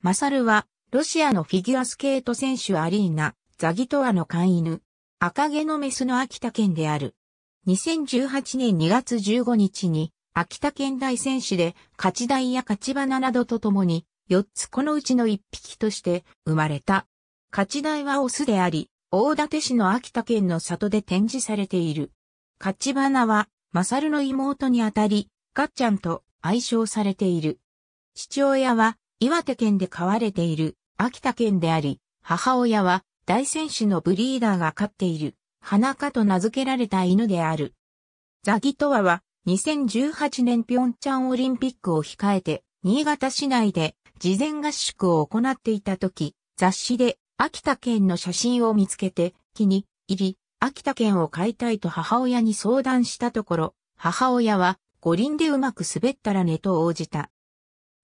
マサルは、ロシアのフィギュアスケート選手アリーナ、ザギトワの飼い犬、赤毛のメスの秋田県である。2018年2月15日に、秋田県大選手で、勝ち台や勝ち花などとともに、4つこのうちの1匹として生まれた。勝ち台はオスであり、大館市の秋田県の里で展示されている。勝ち花は、マサルの妹にあたり、ガッちゃんと愛称されている。父親は、岩手県で飼われている秋田県であり、母親は大戦士のブリーダーが飼っている、花かと名付けられた犬である。ザギトワは2018年ピョンチャンオリンピックを控えて、新潟市内で事前合宿を行っていた時、雑誌で秋田県の写真を見つけて気に入り、秋田県を飼いたいと母親に相談したところ、母親は五輪でうまく滑ったらねと応じた。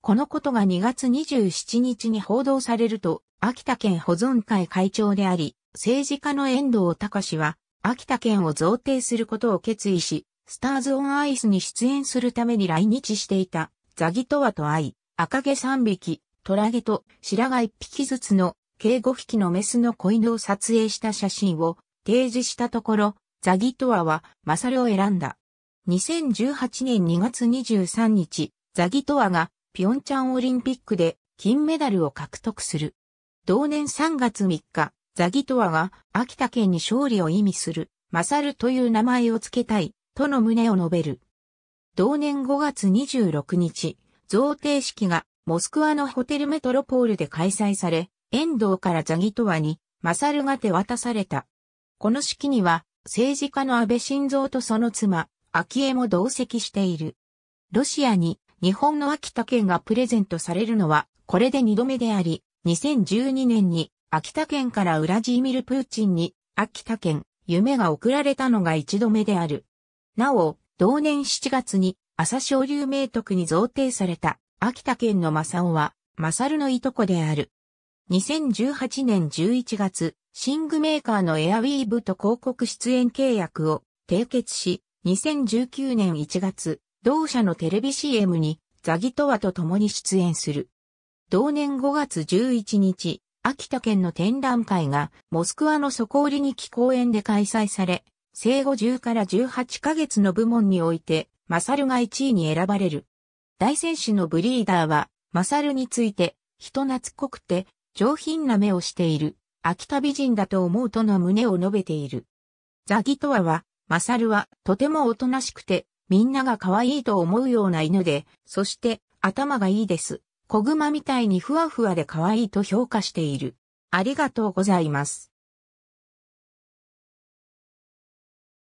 このことが2月27日に報道されると、秋田県保存会会長であり、政治家の遠藤隆は、秋田県を贈呈することを決意し、スターズ・オン・アイスに出演するために来日していた、ザギトワと会い、赤毛3匹、トラゲと白髪1匹ずつの計5匹のメスの子犬を撮影した写真を提示したところ、ザギトワはマサルを選んだ。2018年2月23日、ザギトワがピョンチャンオリンピックで金メダルを獲得する。同年3月3日、ザギトワが秋田県に勝利を意味する、マサルという名前を付けたい、との旨を述べる。同年5月26日、贈呈式がモスクワのホテルメトロポールで開催され、遠藤からザギトワにマサルが手渡された。この式には政治家の安倍晋三とその妻、昭恵も同席している。ロシアに日本の秋田県がプレゼントされるのは、これで2度目であり、2012年に秋田県からウラジーミル・プーチンに秋田県夢が贈られたのが1度目である。なお、同年7月に朝青龍名徳に贈呈された秋田県の正雄は、正るのいとこである。2018年11月、寝具メーカーのエアウィーブと広告出演契約を締結し、2019年1月、同社のテレビ CM にザギトワと共に出演する。同年5月11日、秋田県の展覧会がモスクワのソコーリニキ公園で開催され、生後10から18ヶ月の部門において、マサルが1位に選ばれる。大選手のブリーダーは、マサルについて、人懐っこくて、上品な目をしている、秋田美人だと思うとの胸を述べている。ザギトワは、マサルはとてもおとなしくて、みんなが可愛いと思うような犬で、そして頭がいいです。子熊みたいにふわふわで可愛いと評価している。ありがとうございます。